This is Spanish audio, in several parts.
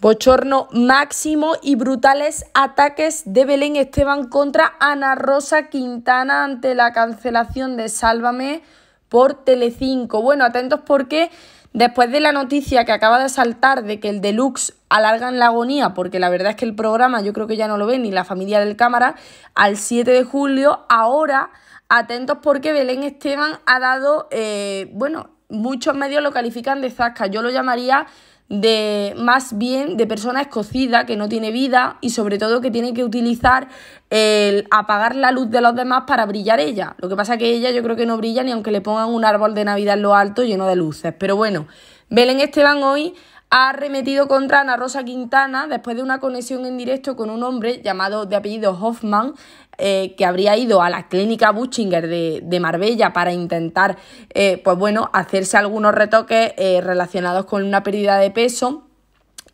Bochorno máximo y brutales ataques de Belén Esteban contra Ana Rosa Quintana ante la cancelación de Sálvame por Telecinco. Bueno, atentos porque después de la noticia que acaba de saltar de que el Deluxe alargan la agonía, porque la verdad es que el programa yo creo que ya no lo ven ni la familia del cámara, al 7 de julio, ahora atentos porque Belén Esteban ha dado, eh, bueno, muchos medios lo califican de zasca, yo lo llamaría de más bien de persona escocida que no tiene vida y sobre todo que tiene que utilizar el apagar la luz de los demás para brillar ella. Lo que pasa que ella yo creo que no brilla ni aunque le pongan un árbol de Navidad en lo alto lleno de luces. Pero bueno, Belén Esteban hoy ha arremetido contra Ana Rosa Quintana después de una conexión en directo con un hombre llamado de apellido Hoffman, eh, que habría ido a la clínica Buchinger de, Marbella para intentar, eh, pues bueno, hacerse algunos retoques eh, relacionados con una pérdida de peso.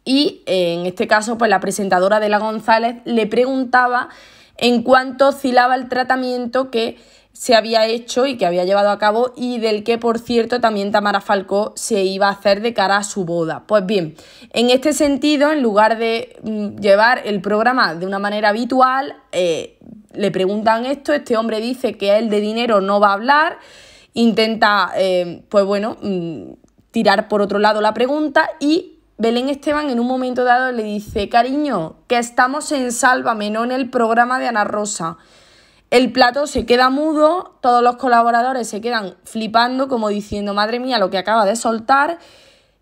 Y en este caso, pues la presentadora de la González le preguntaba en cuánto oscilaba el tratamiento que se había hecho y que había llevado a cabo y del que, por cierto, también Tamara Falcó se iba a hacer de cara a su boda. Pues bien, en este sentido, en lugar de mm, llevar el programa de una manera habitual, eh, le preguntan esto, este hombre dice que él de dinero no va a hablar, intenta, eh, pues bueno, mm, tirar por otro lado la pregunta y Belén Esteban en un momento dado le dice, cariño, que estamos en Sálvame, no en el programa de Ana Rosa. El plato se queda mudo, todos los colaboradores se quedan flipando como diciendo, madre mía, lo que acaba de soltar.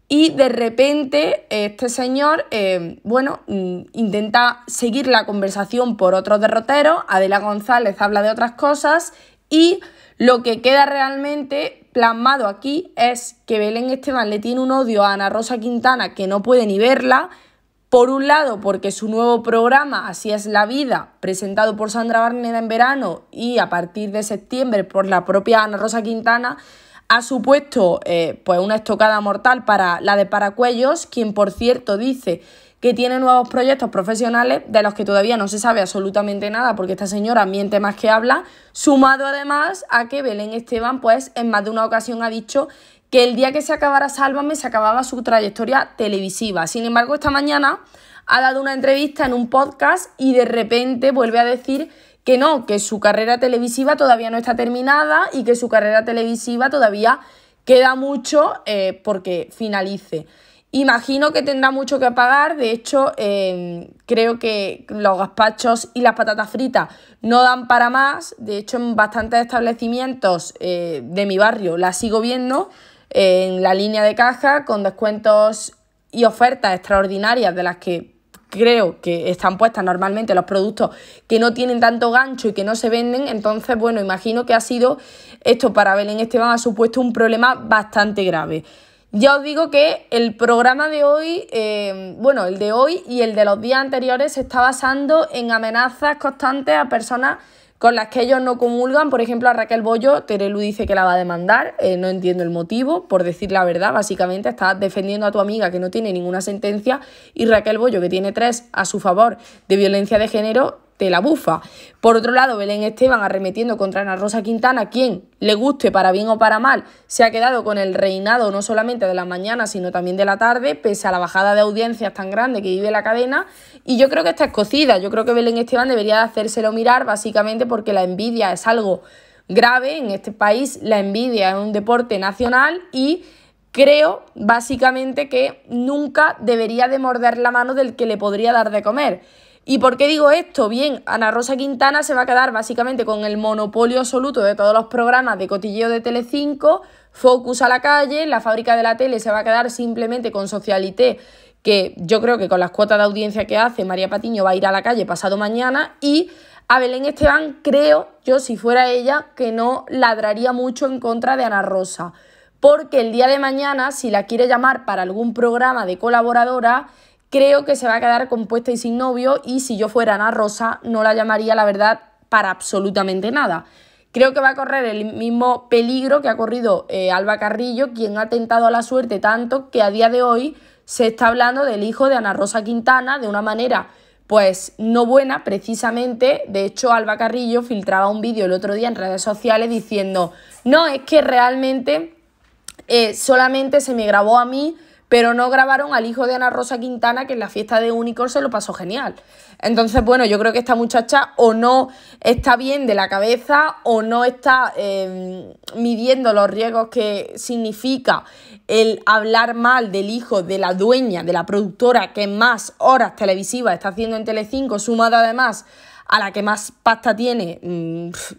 Y de repente este señor, eh, bueno, mm, intenta seguir la conversación por otro derrotero. Adela González habla de otras cosas y lo que queda realmente plasmado aquí es que Belén Esteban le tiene un odio a Ana Rosa Quintana que no puede ni verla, por un lado, porque su nuevo programa, Así es la vida, presentado por Sandra Barneda en verano y a partir de septiembre por la propia Ana Rosa Quintana, ha supuesto eh, pues una estocada mortal para la de Paracuellos, quien por cierto dice que tiene nuevos proyectos profesionales de los que todavía no se sabe absolutamente nada porque esta señora miente más que habla, sumado además a que Belén Esteban pues en más de una ocasión ha dicho que el día que se acabara Sálvame se acababa su trayectoria televisiva. Sin embargo, esta mañana ha dado una entrevista en un podcast y de repente vuelve a decir que no, que su carrera televisiva todavía no está terminada y que su carrera televisiva todavía queda mucho eh, porque finalice. Imagino que tendrá mucho que pagar, de hecho em, creo que los gazpachos y las patatas fritas no dan para más, de hecho en bastantes establecimientos eh, de mi barrio las sigo viendo, en la línea de caja con descuentos y ofertas extraordinarias de las que creo que están puestas normalmente los productos que no tienen tanto gancho y que no se venden, entonces, bueno, imagino que ha sido esto para Belén Esteban ha supuesto un problema bastante grave. Ya os digo que el programa de hoy, eh, bueno, el de hoy y el de los días anteriores se está basando en amenazas constantes a personas con las que ellos no comulgan. Por ejemplo, a Raquel Bollo, Terelu dice que la va a demandar, eh, no entiendo el motivo, por decir la verdad, básicamente estás defendiendo a tu amiga que no tiene ninguna sentencia y Raquel Bollo, que tiene tres a su favor de violencia de género, la bufa. Por otro lado, Belén Esteban arremetiendo contra Ana Rosa Quintana, quien, le guste para bien o para mal, se ha quedado con el reinado no solamente de la mañana, sino también de la tarde, pese a la bajada de audiencias tan grande que vive la cadena. Y yo creo que está escocida, yo creo que Belén Esteban debería de hacérselo mirar, básicamente porque la envidia es algo grave en este país, la envidia es un deporte nacional y creo básicamente que nunca debería de morder la mano del que le podría dar de comer. ¿Y por qué digo esto? Bien, Ana Rosa Quintana se va a quedar básicamente con el monopolio absoluto de todos los programas de cotilleo de Telecinco, Focus a la calle, la fábrica de la tele se va a quedar simplemente con Socialité, que yo creo que con las cuotas de audiencia que hace María Patiño va a ir a la calle pasado mañana y a Belén Esteban creo, yo si fuera ella, que no ladraría mucho en contra de Ana Rosa, porque el día de mañana si la quiere llamar para algún programa de colaboradora creo que se va a quedar compuesta y sin novio y si yo fuera Ana Rosa no la llamaría la verdad para absolutamente nada. Creo que va a correr el mismo peligro que ha corrido eh, Alba Carrillo, quien ha tentado a la suerte tanto que a día de hoy se está hablando del hijo de Ana Rosa Quintana de una manera pues no buena precisamente. De hecho, Alba Carrillo filtraba un vídeo el otro día en redes sociales diciendo, no, es que realmente eh, solamente se me grabó a mí pero no grabaron al hijo de Ana Rosa Quintana, que en la fiesta de Unicorn se lo pasó genial. Entonces, bueno, yo creo que esta muchacha o no está bien de la cabeza o no está em, midiendo los riesgos que significa el hablar mal del hijo de la dueña, de la productora que más horas televisivas está haciendo en Telecinco, sumada además a la que más pasta tiene, mm,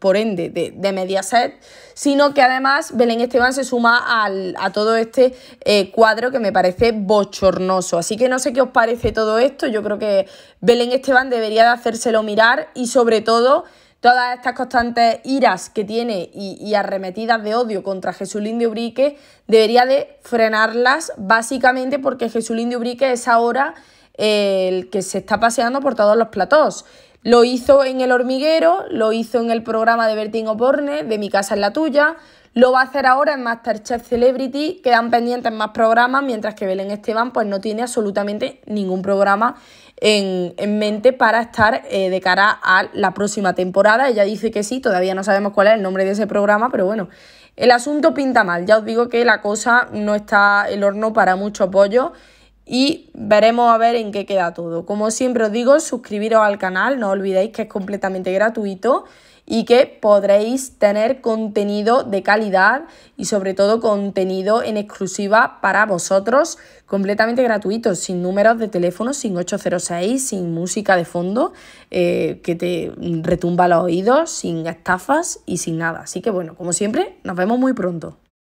por, ende de, de, Mediaset, sino que además Belén Esteban se suma a todo este eh, cuadro que me parece bochornoso. Así que no sé qué os parece todo esto, yo creo que Belén Esteban debería de hacérselo mirar y sobre todo todas estas constantes iras que tiene y, arremetidas de odio contra Jesulín de Ubrique, debería de frenarlas básicamente porque Jesulín de Ubrique es ahora el que se está paseando por todos los platós lo hizo en El Hormiguero, lo hizo en el programa de Bertín Oporne, de Mi Casa es la Tuya, lo va a hacer ahora en Masterchef Celebrity, quedan pendientes más programas, mientras que Belén Esteban pues no tiene absolutamente ningún programa en, mente para estar eh, de cara a la próxima temporada. Ella dice que sí, todavía no sabemos cuál es el nombre de ese programa, pero bueno, el asunto pinta mal. Ya os digo que la cosa no está el horno para mucho apoyo y veremos a ver en qué queda todo. Como siempre os digo, suscribiros al canal, no olvidéis que es completamente gratuito y que podréis tener contenido de calidad y sobre todo contenido en exclusiva para vosotros, completamente gratuito, sin números de teléfono, sin 806, sin música de fondo eh, que te retumba los oídos, sin estafas y sin nada. Así que bueno, como siempre, nos vemos muy pronto.